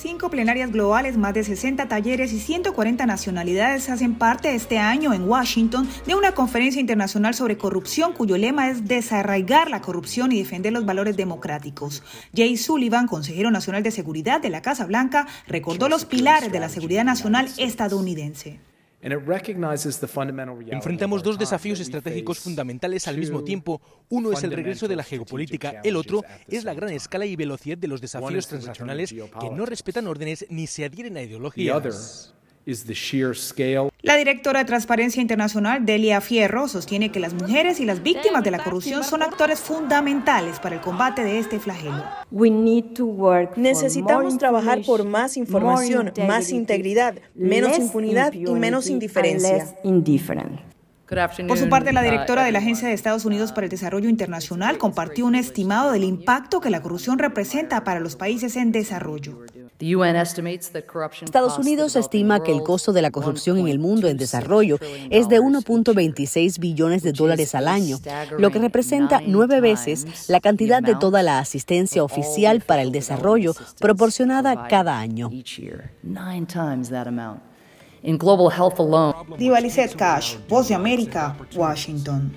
Cinco plenarias globales, más de 60 talleres y 140 nacionalidades hacen parte este año en Washington de una conferencia internacional sobre corrupción cuyo lema es desarraigar la corrupción y defender los valores democráticos. Jay Sullivan, consejero nacional de seguridad de la Casa Blanca, recordó los pilares de la seguridad nacional estadounidense. Enfrentamos dos desafíos estratégicos fundamentales al mismo tiempo. Uno es el regreso de la geopolítica, el otro es la gran escala y velocidad de los desafíos transnacionales que no respetan órdenes ni se adhieren a ideologías. La directora de Transparencia Internacional, Delia Fierro, sostiene que las mujeres y las víctimas de la corrupción son actores fundamentales para el combate de este flagelo. We need to work Necesitamos trabajar por más información, más integridad, menos impunidad y menos indiferencia. Por su parte, la uh, directora de la Agencia de Estados Unidos para el Desarrollo Internacional compartió un estimado del impacto que la corrupción representa para los países en desarrollo. Estados Unidos estima que el costo de la corrupción en el mundo en desarrollo es de 1.26 billones de dólares al año, lo que representa nueve veces la cantidad de toda la asistencia oficial para el desarrollo proporcionada cada año. América, Washington.